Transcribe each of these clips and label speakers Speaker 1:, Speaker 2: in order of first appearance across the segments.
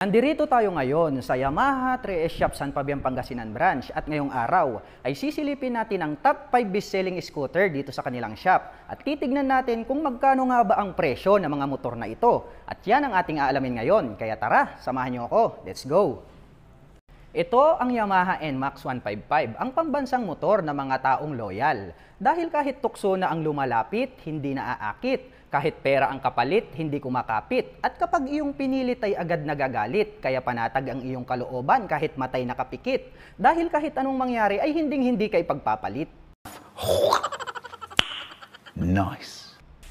Speaker 1: Andirito tayo ngayon sa Yamaha 3S Shop San Fabian Pangasinan Branch at ngayong araw ay sisilipin natin ang top 5 best-selling scooter dito sa kanilang shop at titignan natin kung magkano nga ba ang presyo ng mga motor na ito. At yan ang ating aalamin ngayon. Kaya tara, samahan niyo ako. Let's go! Ito ang Yamaha NMAX 155, ang pambansang motor ng mga taong loyal. Dahil kahit tukso na ang lumalapit, hindi na aakit kahit pera ang kapalit, hindi kumakapit. At kapag iyong pinilit ay agad nagagalit, kaya panatag ang iyong kalooban kahit matay nakapikit. Dahil kahit anong mangyari ay hinding-hindi kay pagpapalit. Nice.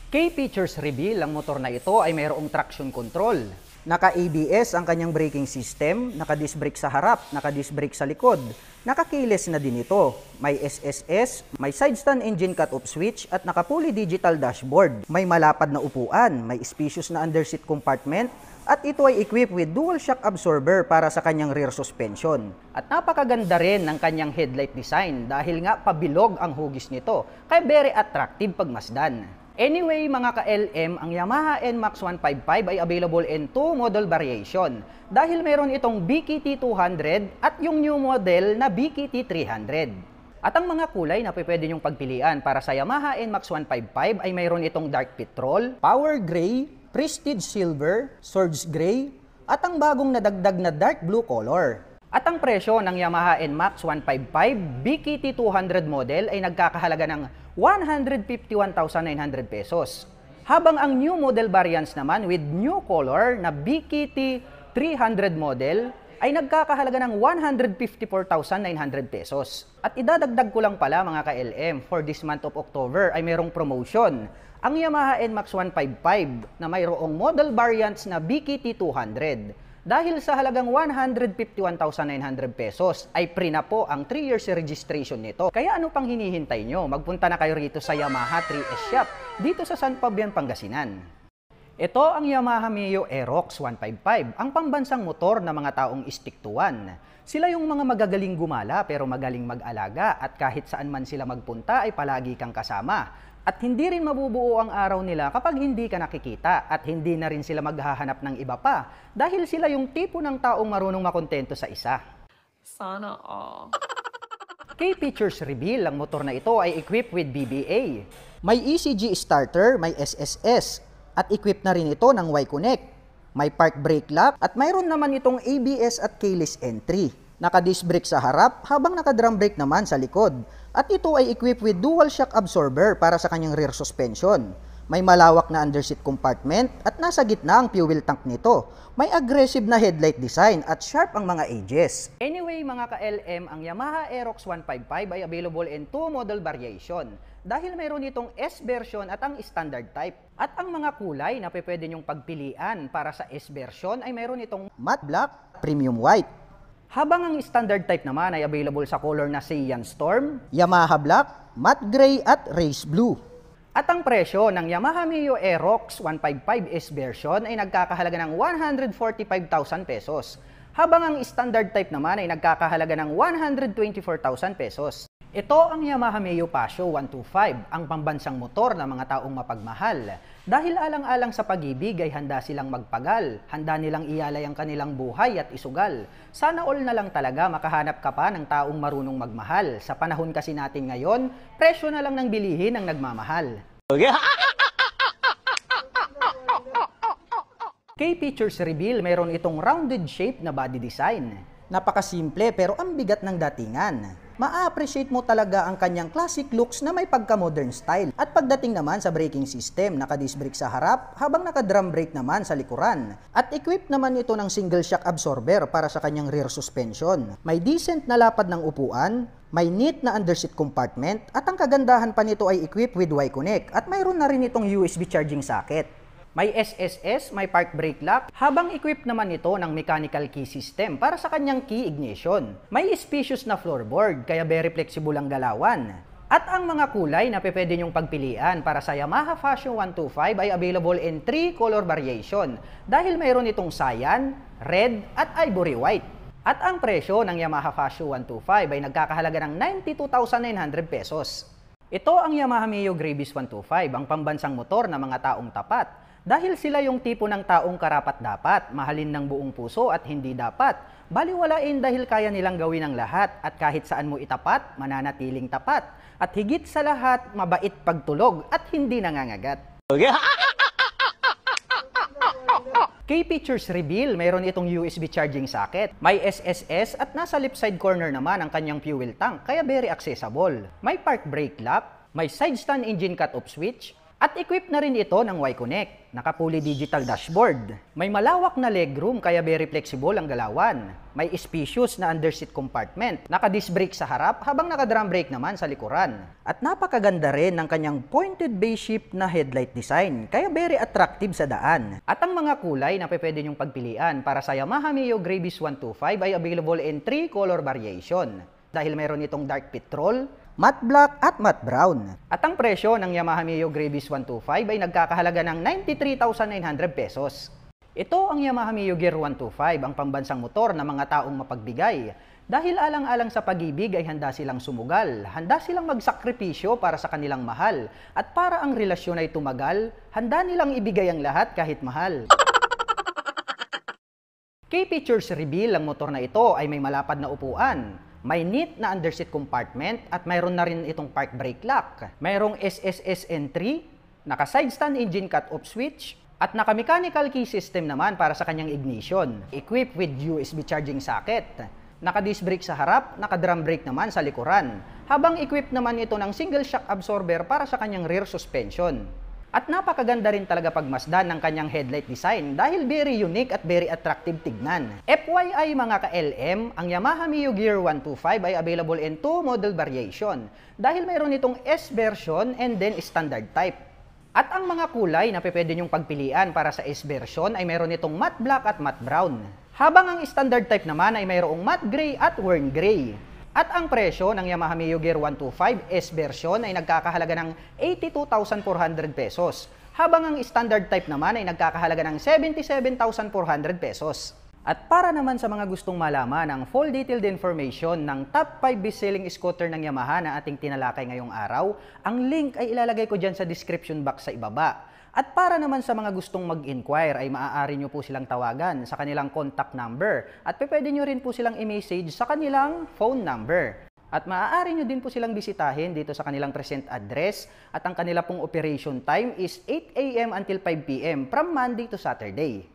Speaker 1: K-Features reveal ang motor na ito ay mayroong traction control. Naka-ABS ang kanyang braking system, naka-disc brake sa harap, naka-disc brake sa likod. Naka-keyless na din ito. May SSS, may side stand engine cut-off switch at naka-fully digital dashboard. May malapad na upuan, may spacious na underseat compartment at ito ay equipped with dual shock absorber para sa kanyang rear suspension. At napakaganda rin ng kanyang headlight design dahil nga pabilog ang hugis nito, kaya very attractive pagmasdan. Anyway, mga ka-LM, ang Yamaha NMAX 155 ay available in 2 model variation dahil meron itong BKT 200 at yung new model na BKT 300. At ang mga kulay na pwede nyong pagpilian para sa Yamaha NMAX 155 ay mayroon itong dark petrol, power gray, prestige silver, surge gray, at ang bagong nadagdag na dark blue color. At ang presyo ng Yamaha NMAX 155 BKT 200 model ay nagkakahalaga ng 151,900 pesos. Habang ang new model variants naman with new color na BKT 300 model ay nagkakahalaga ng 154,900 pesos. At idadagdag ko lang pala mga ka-LM, for this month of October ay mayroong promotion. Ang Yamaha NMAX 155 na mayroong model variants na BKT 200 dahil sa halagang 151,900 pesos ay pre na po ang 3 years registration nito. Kaya ano pang hinihintay nyo? Magpunta na kayo rito sa Yamaha 3S Shop dito sa San Fabian, Pangasinan. Ito ang Yamaha Mio Aerox 155, ang pambansang motor ng mga taong istiktuan. Sila yung mga magagaling gumala pero magaling mag-alaga at kahit saan man sila magpunta ay palagi kang kasama. At hindi rin mabubuo ang araw nila kapag hindi ka nakikita at hindi na rin sila maghahanap ng iba pa dahil sila yung tipo ng taong marunong makontento sa isa. Sana all. K-Pictures Reveal, ang motor na ito ay equipped with BBA. May ECG starter, may SSS, at equipped na rin ito ng Y-Connect. May park brake lock at mayroon naman itong ABS at keyless entry naka-disc brake sa harap habang naka-drum brake naman sa likod. At ito ay equipped with dual shock absorber para sa kanyang rear suspension. May malawak na underseat compartment at nasa gitna ang fuel tank nito. May aggressive na headlight design at sharp ang mga edges. Anyway mga ka-LM, ang Yamaha Aerox 155 ay available in two model variation dahil mayroon itong S version at ang standard type. At ang mga kulay na pwede nyong pagpilian para sa S version ay mayroon itong matte black, premium white, habang ang standard type naman ay available sa color na Cyan Storm, Yamaha Black, Matte Gray at Race Blue. At ang presyo ng Yamaha Mio Aerox 155S version ay nagkakahalaga ng 145,000 pesos, habang ang standard type naman ay nagkakahalaga ng 124,000 pesos. Ito ang Yamaha Mayo Pasio 125, ang pambansang motor ng mga taong mapagmahal. Dahil alang-alang sa pag-ibig ay handa silang magpagal, handa nilang ialay ang kanilang buhay at isugal. Sana all na lang talaga makahanap ka pa ng taong marunong magmahal. Sa panahon kasi natin ngayon, presyo na lang ng bilihin ang nagmamahal. Okay. K-Pictures Reveal, meron itong rounded shape na body design. Napakasimple pero ang bigat ng datingan ma-appreciate mo talaga ang kanyang classic looks na may pagka-modern style. At pagdating naman sa braking system, naka-disc brake sa harap habang naka-drum brake naman sa likuran. At equipped naman ito ng single shock absorber para sa kanyang rear suspension. May decent na lapad ng upuan, may neat na underseat compartment at ang kagandahan pa nito ay equipped with Y-Connect at mayroon na rin itong USB charging socket. May SSS, may park brake lock, habang equipped naman ito ng mechanical key system para sa kanyang key ignition. May spacious na floorboard kaya very flexible ang galawan. At ang mga kulay na pwede nyong pagpilian para sa Yamaha Fashion 125 ay available in 3 color variation dahil mayroon itong cyan, red at ivory white. At ang presyo ng Yamaha Fashion 125 ay nagkakahalaga ng 92,900 pesos. Ito ang Yamaha Mio Gravis 125, ang pambansang motor ng mga taong tapat dahil sila yung tipo ng taong karapat-dapat, mahalin ng buong puso at hindi dapat. Baliwalain dahil kaya nilang gawin ang lahat at kahit saan mo itapat, mananatiling tapat. At higit sa lahat, mabait pagtulog at hindi nangangagat. Okay. K-Pictures Reveal, mayroon itong USB charging socket. May SSS at nasa left side corner naman ang kanyang fuel tank, kaya very accessible. May park brake lock, may side stand engine cut-off switch, at equipped na rin ito ng Y-Connect, nakapuli digital dashboard. May malawak na legroom kaya very flexible ang galawan. May spacious na underseat compartment, naka disc brake sa harap habang naka drum brake naman sa likuran. At napakaganda rin ng kanyang pointed bay shape na headlight design, kaya very attractive sa daan. At ang mga kulay na pwede nyong pagpilian para sa Yamaha Mio Gravis 125 ay available in 3 color variation. Dahil meron itong dark petrol, matte black at matte brown. At ang presyo ng Yamaha Mio Gravis 125 ay nagkakahalaga ng 93,900 pesos. Ito ang Yamaha Mio Gear 125, ang pambansang motor na mga taong mapagbigay. Dahil alang-alang sa pag-ibig ay handa silang sumugal, handa silang magsakripisyo para sa kanilang mahal, at para ang relasyon ay tumagal, handa nilang ibigay ang lahat kahit mahal. K-Pictures reveal ang motor na ito ay may malapad na upuan, may neat na underseat compartment at mayroon na rin itong park brake lock. Mayroong SSS entry, naka side stand engine cut-off switch, at naka-mechanical key system naman para sa kanyang ignition, equipped with USB charging socket. Naka-disc brake sa harap, naka-drum brake naman sa likuran, habang equipped naman ito ng single shock absorber para sa kanyang rear suspension. At napakaganda rin talaga pagmasdan ng kanyang headlight design dahil very unique at very attractive tignan. FYI mga ka-LM, ang Yamaha Mio Gear 125 ay available in two model variation dahil mayroon itong S version and then standard type. At ang mga kulay na pwede nyong pagpilian para sa S version ay mayroon itong matte black at matte brown. Habang ang standard type naman ay mayroong matte gray at worn gray. At ang presyo ng Yamaha Mio Gear 125 S version ay nagkakahalaga ng 82,400 pesos, habang ang standard type naman ay nagkakahalaga ng 77,400 pesos. At para naman sa mga gustong malaman ang full detailed information ng top 5 best-selling scooter ng Yamaha na ating tinalakay ngayong araw, ang link ay ilalagay ko dyan sa description box sa ibaba. At para naman sa mga gustong mag-inquire ay maaari nyo po silang tawagan sa kanilang contact number at pwede nyo rin po silang i-message sa kanilang phone number. At maaari nyo din po silang bisitahin dito sa kanilang present address at ang kanila pong operation time is 8 a.m. until 5 p.m. from Monday to Saturday.